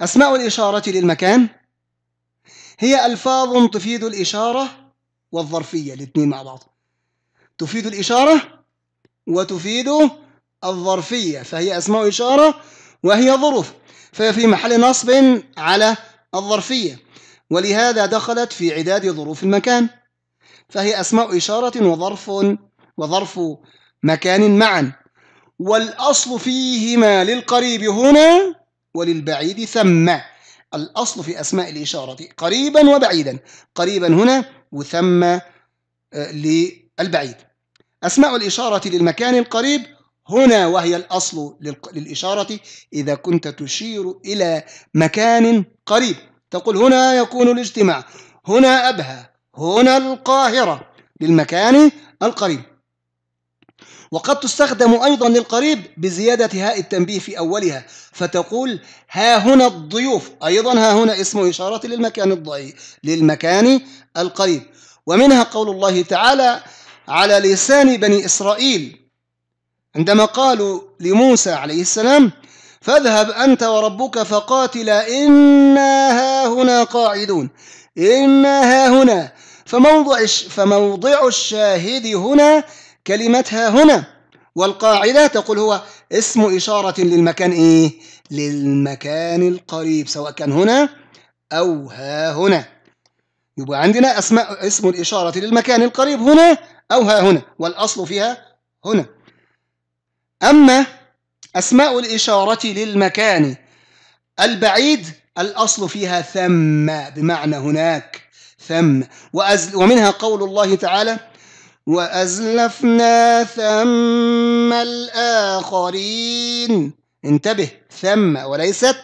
أسماء الإشارة للمكان هي ألفاظ تفيد الإشارة والظرفية الاثنين مع بعض تفيد الإشارة وتفيد الظرفية فهي أسماء إشارة وهي ظروف فهي في محل نصب على الظرفية ولهذا دخلت في عداد ظروف المكان فهي أسماء إشارة وظرف وظرف مكان معا والأصل فيهما للقريب هنا وللبعيد ثم الأصل في أسماء الإشارة قريبا وبعيدا قريبا هنا وثم آه، للبعيد أسماء الإشارة للمكان القريب هنا وهي الأصل للإشارة إذا كنت تشير إلى مكان قريب تقول هنا يكون الاجتماع هنا أبها هنا القاهرة للمكان القريب وقد تستخدم أيضا للقريب بزيادة هاء التنبيه في أولها فتقول ها هنا الضيوف أيضا ها هنا اسم إشارة للمكان الضعيف للمكان القريب ومنها قول الله تعالى على لسان بني إسرائيل عندما قالوا لموسى عليه السلام فاذهب أنت وربك فقاتلا إنا ها هنا قاعدون إنا ها هنا فموضع فموضع الشاهد هنا كلمتها هنا والقاعدة تقول هو اسم إشارة للمكان إيه؟ للمكان القريب سواء كان هنا أو ها هنا يبقى عندنا أسماء اسم الإشارة للمكان القريب هنا أو ها هنا والأصل فيها هنا أما أسماء الإشارة للمكان البعيد الأصل فيها ثم بمعنى هناك ثم ومنها قول الله تعالى وأزلفنا ثم الآخرين انتبه ثم وليست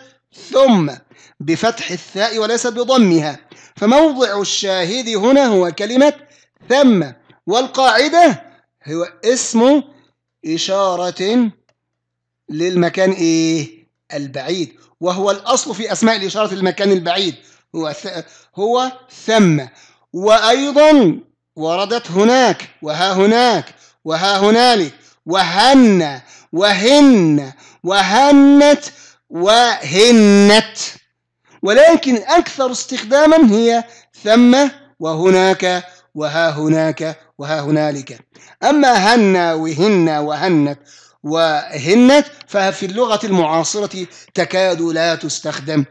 ثم بفتح الثاء وليست بضمها فموضع الشاهد هنا هو كلمة ثم والقاعدة هو اسم إشارة للمكان إيه البعيد وهو الأصل في أسماء الإشارة للمكان البعيد هو هو ثم وأيضا وردت هناك وها هناك وها هنالك وهن وهن وهنت وهنت ولكن أكثر استخداما هي ثم وهناك وها هناك وها هنالك أما هن وهن وهنت وهنت ففي اللغة المعاصرة تكاد لا تستخدم